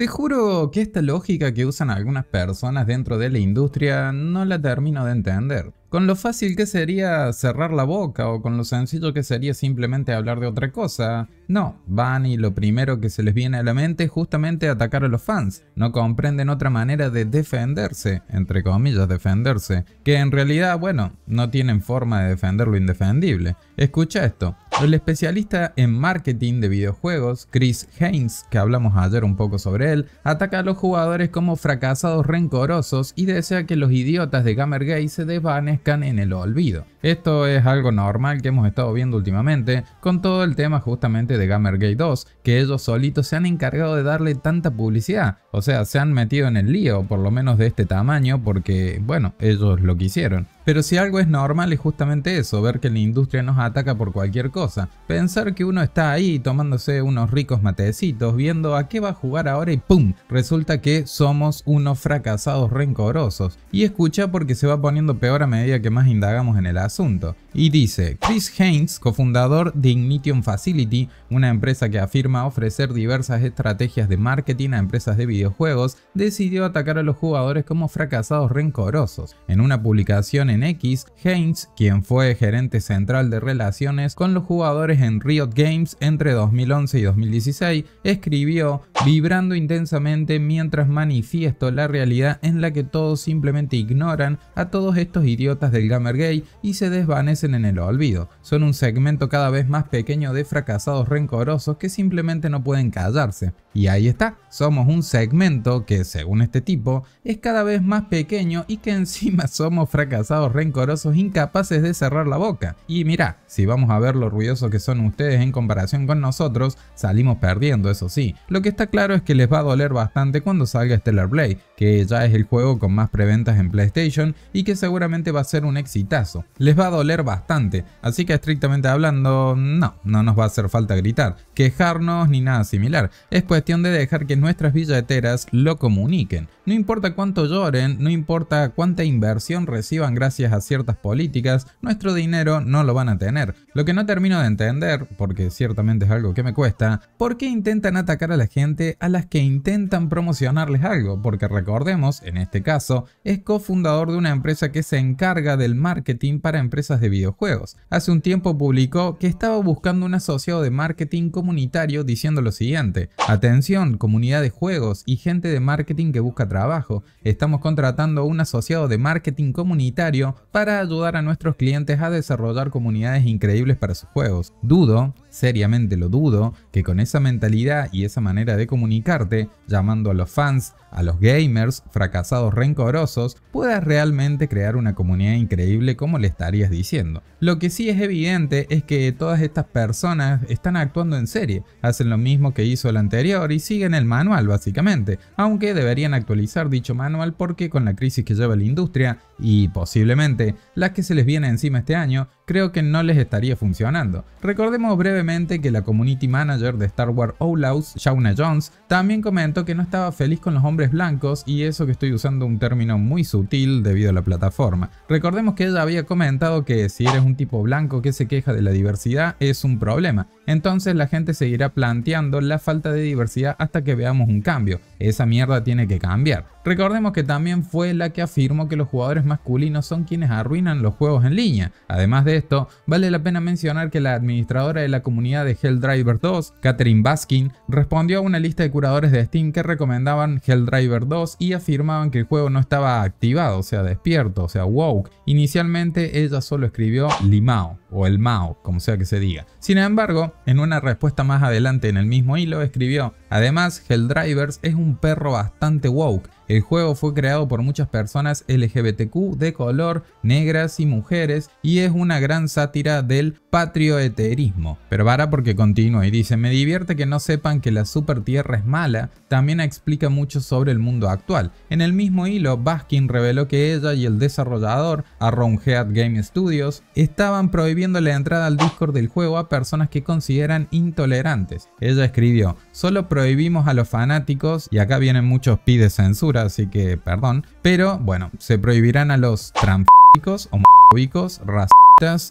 Te juro que esta lógica que usan algunas personas dentro de la industria no la termino de entender con lo fácil que sería cerrar la boca o con lo sencillo que sería simplemente hablar de otra cosa. No, van y lo primero que se les viene a la mente es justamente atacar a los fans. No comprenden otra manera de defenderse, entre comillas defenderse, que en realidad, bueno, no tienen forma de defender lo indefendible. Escucha esto. El especialista en marketing de videojuegos, Chris Haynes, que hablamos ayer un poco sobre él, ataca a los jugadores como fracasados rencorosos y desea que los idiotas de Gamergate se desvanen en el olvido. Esto es algo normal que hemos estado viendo últimamente con todo el tema justamente de Gamergate 2, que ellos solitos se han encargado de darle tanta publicidad, o sea, se han metido en el lío, por lo menos de este tamaño, porque, bueno, ellos lo quisieron. Pero si algo es normal es justamente eso, ver que la industria nos ataca por cualquier cosa. Pensar que uno está ahí tomándose unos ricos matecitos, viendo a qué va a jugar ahora y ¡pum! Resulta que somos unos fracasados rencorosos. Y escucha porque se va poniendo peor a medida que más indagamos en el asunto. Y dice, Chris Haynes, cofundador de Ignition Facility, una empresa que afirma ofrecer diversas estrategias de marketing a empresas de videojuegos, decidió atacar a los jugadores como fracasados rencorosos. En una publicación en X, Haynes, quien fue gerente central de relaciones con los jugadores en Riot Games entre 2011 y 2016, escribió vibrando intensamente mientras manifiesto la realidad en la que todos simplemente ignoran a todos estos idiotas del gamer gay y se desvanecen en el olvido. Son un segmento cada vez más pequeño de fracasados rencorosos que simplemente no pueden callarse. Y ahí está, somos un segmento que, según este tipo, es cada vez más pequeño y que encima somos fracasados rencorosos incapaces de cerrar la boca. Y mira, si vamos a ver lo ruidosos que son ustedes en comparación con nosotros, salimos perdiendo, eso sí. Lo que está claro es que les va a doler bastante cuando salga Stellar Blade, que ya es el juego con más preventas en PlayStation y que seguramente va a ser un exitazo. Les va a doler bastante, así que estrictamente hablando, no, no nos va a hacer falta gritar, quejarnos ni nada similar. Es cuestión de dejar que nuestras billeteras lo comuniquen. No importa cuánto lloren, no importa cuánta inversión reciban gracias a ciertas políticas, nuestro dinero no lo van a tener. Lo que no termino de entender, porque ciertamente es algo que me cuesta, ¿por qué intentan atacar a la gente a las que intentan promocionarles algo, porque recordemos, en este caso, es cofundador de una empresa que se encarga del marketing para empresas de videojuegos. Hace un tiempo publicó que estaba buscando un asociado de marketing comunitario diciendo lo siguiente, atención, comunidad de juegos y gente de marketing que busca trabajo, estamos contratando a un asociado de marketing comunitario para ayudar a nuestros clientes a desarrollar comunidades increíbles para sus juegos. Dudo seriamente lo dudo, que con esa mentalidad y esa manera de comunicarte, llamando a los fans, a los gamers, fracasados rencorosos, puedas realmente crear una comunidad increíble como le estarías diciendo. Lo que sí es evidente es que todas estas personas están actuando en serie, hacen lo mismo que hizo el anterior y siguen el manual básicamente, aunque deberían actualizar dicho manual porque con la crisis que lleva la industria y posiblemente las que se les viene encima este año, creo que no les estaría funcionando. Recordemos brevemente que la community manager de Star Wars Outlaws, Shauna Jones, también comentó que no estaba feliz con los hombres blancos y eso que estoy usando un término muy sutil debido a la plataforma. Recordemos que ella había comentado que si eres un tipo blanco que se queja de la diversidad es un problema, entonces la gente seguirá planteando la falta de diversidad hasta que veamos un cambio. Esa mierda tiene que cambiar. Recordemos que también fue la que afirmó que los jugadores masculinos son quienes arruinan los juegos en línea. Además de esto, vale la pena mencionar que la administradora de la comunidad de Driver 2, Catherine Baskin, respondió a una lista de curadores de Steam que recomendaban Driver 2 y afirmaban que el juego no estaba activado, o sea, despierto, o sea, woke. Inicialmente ella solo escribió Limao, o el Mao, como sea que se diga. Sin embargo, en una respuesta más adelante en el mismo hilo escribió, además, Helldrivers es un perro bastante woke el juego fue creado por muchas personas LGBTQ de color, negras y mujeres y es una gran sátira del patrioterismo. Pero vara porque continúa y dice, me divierte que no sepan que la super tierra es mala, también explica mucho sobre el mundo actual. En el mismo hilo, Baskin reveló que ella y el desarrollador, Aaron Game Studios, estaban prohibiendo la entrada al Discord del juego a personas que consideran intolerantes. Ella escribió, solo prohibimos a los fanáticos, y acá vienen muchos pides censura, así que perdón. Pero bueno, se prohibirán a los transfóbicos, homofóbicos, racistas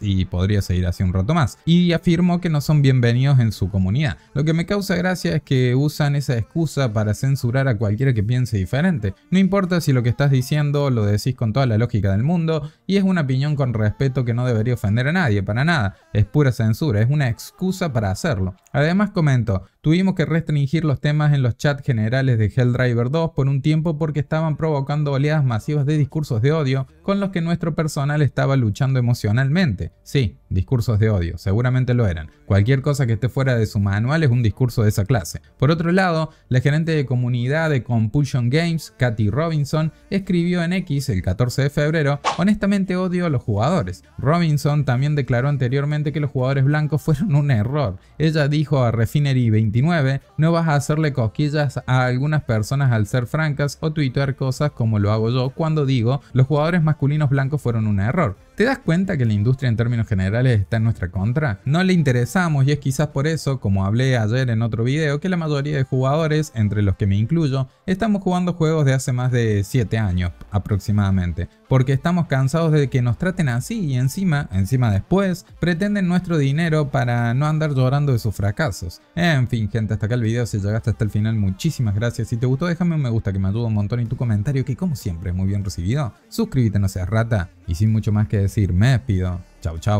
y podría seguir así un rato más. Y afirmó que no son bienvenidos en su comunidad. Lo que me causa gracia es que usan esa excusa para censurar a cualquiera que piense diferente. No importa si lo que estás diciendo lo decís con toda la lógica del mundo y es una opinión con respeto que no debería ofender a nadie, para nada. Es pura censura, es una excusa para hacerlo. Además comento tuvimos que restringir los temas en los chats generales de Helldriver 2 por un tiempo porque estaban provocando oleadas masivas de discursos de odio con los que nuestro personal estaba luchando emocionalmente Sí, discursos de odio, seguramente lo eran. Cualquier cosa que esté fuera de su manual es un discurso de esa clase. Por otro lado, la gerente de comunidad de Compulsion Games, Kathy Robinson, escribió en X el 14 de febrero, honestamente odio a los jugadores. Robinson también declaró anteriormente que los jugadores blancos fueron un error. Ella dijo a Refinery29, no vas a hacerle cosquillas a algunas personas al ser francas o tuitear cosas como lo hago yo cuando digo, los jugadores masculinos blancos fueron un error. ¿Te das cuenta que la industria en términos generales está en nuestra contra? No le interesamos y es quizás por eso, como hablé ayer en otro video, que la mayoría de jugadores, entre los que me incluyo, estamos jugando juegos de hace más de 7 años aproximadamente, porque estamos cansados de que nos traten así y encima, encima después, pretenden nuestro dinero para no andar llorando de sus fracasos. En fin gente, hasta acá el video, si llegaste hasta el final muchísimas gracias, si te gustó déjame un me gusta que me ayuda un montón y tu comentario que como siempre es muy bien recibido, suscríbete no seas rata y sin mucho más que decir me despido, chau chau.